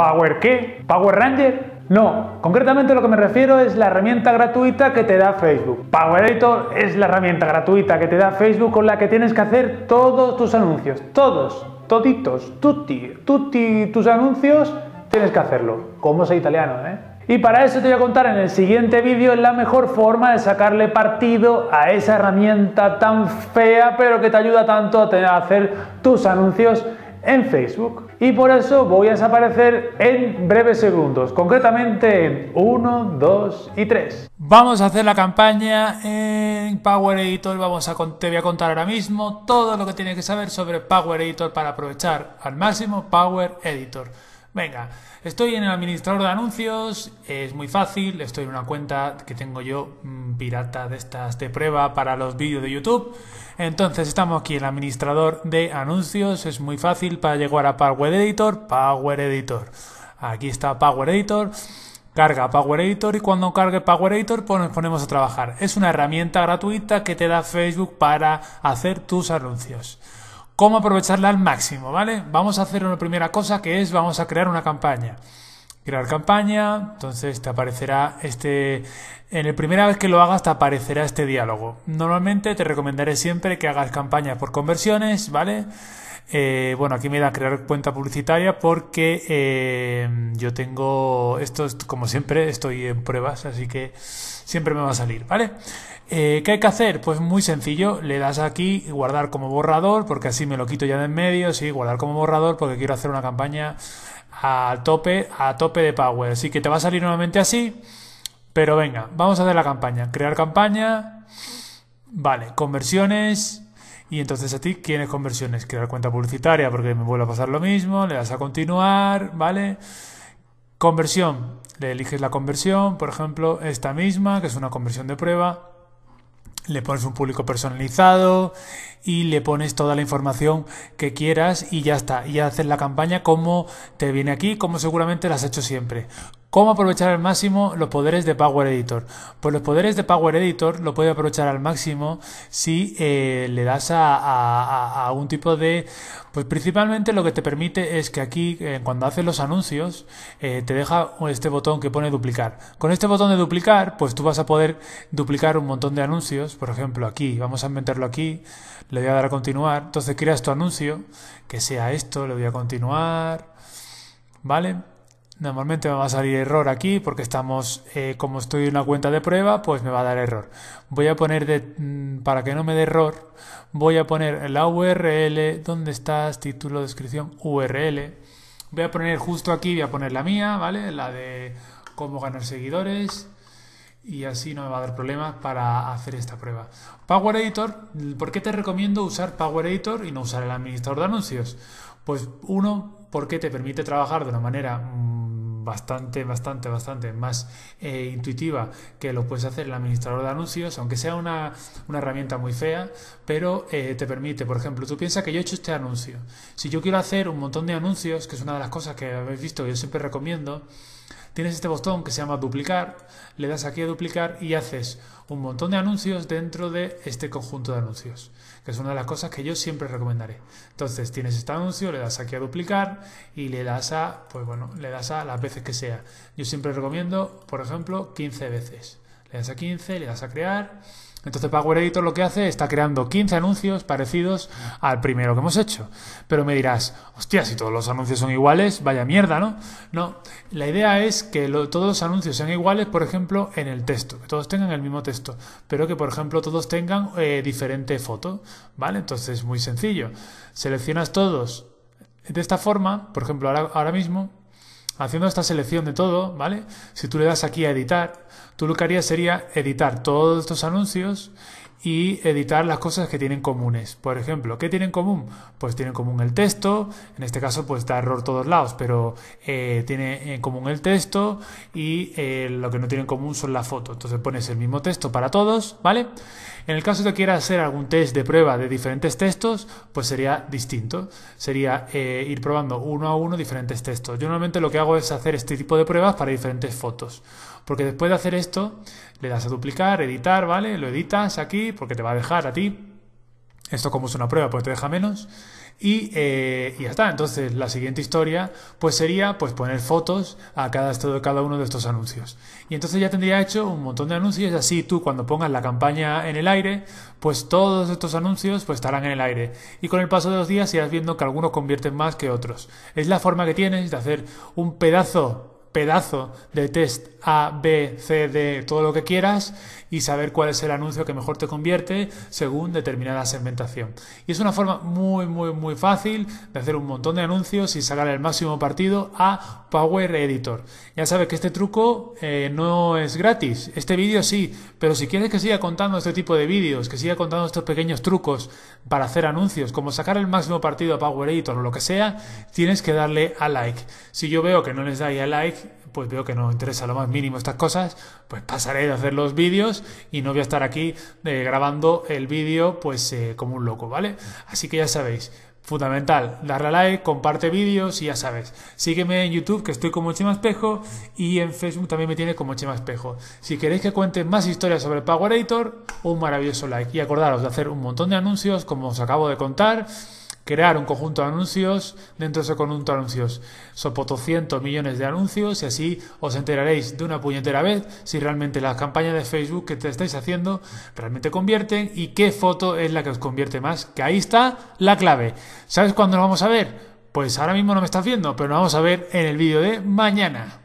¿Power qué? ¿Power Ranger? No, concretamente lo que me refiero es la herramienta gratuita que te da Facebook. Power Editor es la herramienta gratuita que te da Facebook con la que tienes que hacer todos tus anuncios. Todos, toditos, tutti, tutti tus anuncios, tienes que hacerlo. Como soy italiano, ¿eh? Y para eso te voy a contar en el siguiente vídeo la mejor forma de sacarle partido a esa herramienta tan fea pero que te ayuda tanto a hacer tus anuncios en Facebook y por eso voy a desaparecer en breves segundos, concretamente en 1, 2 y 3. Vamos a hacer la campaña en Power Editor, vamos a, te voy a contar ahora mismo todo lo que tienes que saber sobre Power Editor para aprovechar al máximo Power Editor. Venga, estoy en el administrador de anuncios, es muy fácil, estoy en una cuenta que tengo yo mm, pirata de estas de prueba para los vídeos de YouTube. Entonces estamos aquí en el administrador de anuncios, es muy fácil para llegar a Power Editor, Power Editor. Aquí está Power Editor carga Power Editor y cuando cargue Power Editor pues nos ponemos a trabajar. Es una herramienta gratuita que te da Facebook para hacer tus anuncios cómo aprovecharla al máximo, ¿vale? Vamos a hacer una primera cosa que es, vamos a crear una campaña. Crear campaña, entonces te aparecerá este... En la primera vez que lo hagas te aparecerá este diálogo. Normalmente te recomendaré siempre que hagas campañas por conversiones, ¿vale? vale eh, bueno, aquí me da crear cuenta publicitaria porque eh, yo tengo esto, como siempre, estoy en pruebas, así que siempre me va a salir, ¿vale? Eh, ¿Qué hay que hacer? Pues muy sencillo, le das aquí guardar como borrador, porque así me lo quito ya de en medio, sí, guardar como borrador, porque quiero hacer una campaña a tope, a tope de power. Así que te va a salir nuevamente así, pero venga, vamos a hacer la campaña. Crear campaña, vale, conversiones y entonces a ti, ¿quiénes conversiones? Crear cuenta publicitaria porque me vuelve a pasar lo mismo, le das a continuar, ¿vale? Conversión, le eliges la conversión, por ejemplo, esta misma, que es una conversión de prueba, le pones un público personalizado y le pones toda la información que quieras y ya está. Y haces la campaña como te viene aquí, como seguramente la has hecho siempre. ¿Cómo aprovechar al máximo los poderes de Power Editor? Pues los poderes de Power Editor lo puede aprovechar al máximo si eh, le das a, un tipo de... Pues principalmente lo que te permite es que aquí, eh, cuando haces los anuncios, eh, te deja este botón que pone duplicar. Con este botón de duplicar, pues tú vas a poder duplicar un montón de anuncios. Por ejemplo, aquí, vamos a meterlo aquí, le voy a dar a continuar. Entonces creas tu anuncio, que sea esto, le voy a continuar. ¿Vale? Normalmente me va a salir error aquí porque estamos, eh, como estoy en una cuenta de prueba, pues me va a dar error. Voy a poner, de, mm, para que no me dé error, voy a poner la URL, ¿dónde estás? Título, descripción, URL. Voy a poner justo aquí, voy a poner la mía, ¿vale? La de cómo ganar seguidores y así no me va a dar problemas para hacer esta prueba. Power Editor, ¿por qué te recomiendo usar Power Editor y no usar el administrador de anuncios? Pues uno, porque te permite trabajar de una manera bastante, bastante, bastante más eh, intuitiva que lo puedes hacer el administrador de anuncios, aunque sea una, una herramienta muy fea, pero eh, te permite, por ejemplo, tú piensas que yo he hecho este anuncio. Si yo quiero hacer un montón de anuncios, que es una de las cosas que habéis visto que yo siempre recomiendo, Tienes este botón que se llama duplicar, le das aquí a duplicar y haces un montón de anuncios dentro de este conjunto de anuncios, que es una de las cosas que yo siempre recomendaré. Entonces tienes este anuncio, le das aquí a duplicar y le das a, pues bueno, le das a las veces que sea. Yo siempre recomiendo, por ejemplo, 15 veces. Le das a 15, le das a crear entonces Power Editor lo que hace está creando 15 anuncios parecidos al primero que hemos hecho. Pero me dirás, hostia, si todos los anuncios son iguales, vaya mierda, ¿no? No, la idea es que todos los anuncios sean iguales, por ejemplo, en el texto, que todos tengan el mismo texto, pero que, por ejemplo, todos tengan eh, diferente foto, ¿vale? Entonces, muy sencillo. Seleccionas todos de esta forma, por ejemplo, ahora mismo, haciendo esta selección de todo, ¿vale? Si tú le das aquí a editar, tú lo que harías sería editar todos estos anuncios y editar las cosas que tienen comunes. Por ejemplo, ¿qué tienen en común? Pues tienen en común el texto, en este caso pues da error todos lados, pero eh, tiene en común el texto y eh, lo que no tiene en común son las fotos. Entonces pones el mismo texto para todos, ¿vale? En el caso de que quieras hacer algún test de prueba de diferentes textos, pues sería distinto. Sería eh, ir probando uno a uno diferentes textos. Yo normalmente lo que hago es hacer este tipo de pruebas para diferentes fotos. Porque después de hacer esto, le das a duplicar, editar, ¿vale? Lo editas aquí, porque te va a dejar a ti. Esto como es una prueba, pues te deja menos. Y, eh, ya está. Entonces, la siguiente historia, pues sería pues poner fotos a cada, cada uno de estos anuncios. Y entonces ya tendría hecho un montón de anuncios. Así tú, cuando pongas la campaña en el aire, pues todos estos anuncios pues estarán en el aire. Y con el paso de los días irás viendo que algunos convierten más que otros. Es la forma que tienes de hacer un pedazo pedazo de test A, B, C, D, todo lo que quieras y saber cuál es el anuncio que mejor te convierte según determinada segmentación. Y es una forma muy, muy, muy fácil de hacer un montón de anuncios y sacar el máximo partido a Power Editor. Ya sabes que este truco eh, no es gratis. Este vídeo sí, pero si quieres que siga contando este tipo de vídeos, que siga contando estos pequeños trucos para hacer anuncios, como sacar el máximo partido a Power Editor o lo que sea, tienes que darle a like. Si yo veo que no les dais a like, pues veo que no interesa lo más mínimo estas cosas, pues pasaré de hacer los vídeos y no voy a estar aquí eh, grabando el vídeo pues eh, como un loco, ¿vale? Así que ya sabéis, fundamental, darle a like, comparte vídeos y ya sabes, sígueme en YouTube que estoy como Chema Espejo y en Facebook también me tiene como Chema Espejo. Si queréis que cuente más historias sobre el Power Editor, un maravilloso like y acordaros de hacer un montón de anuncios como os acabo de contar crear un conjunto de anuncios dentro de ese conjunto de anuncios. soporto 200 millones de anuncios y así os enteraréis de una puñetera vez si realmente las campañas de Facebook que te estáis haciendo realmente convierten y qué foto es la que os convierte más. Que ahí está la clave. ¿Sabes cuándo lo vamos a ver? Pues ahora mismo no me estás viendo, pero lo vamos a ver en el vídeo de mañana.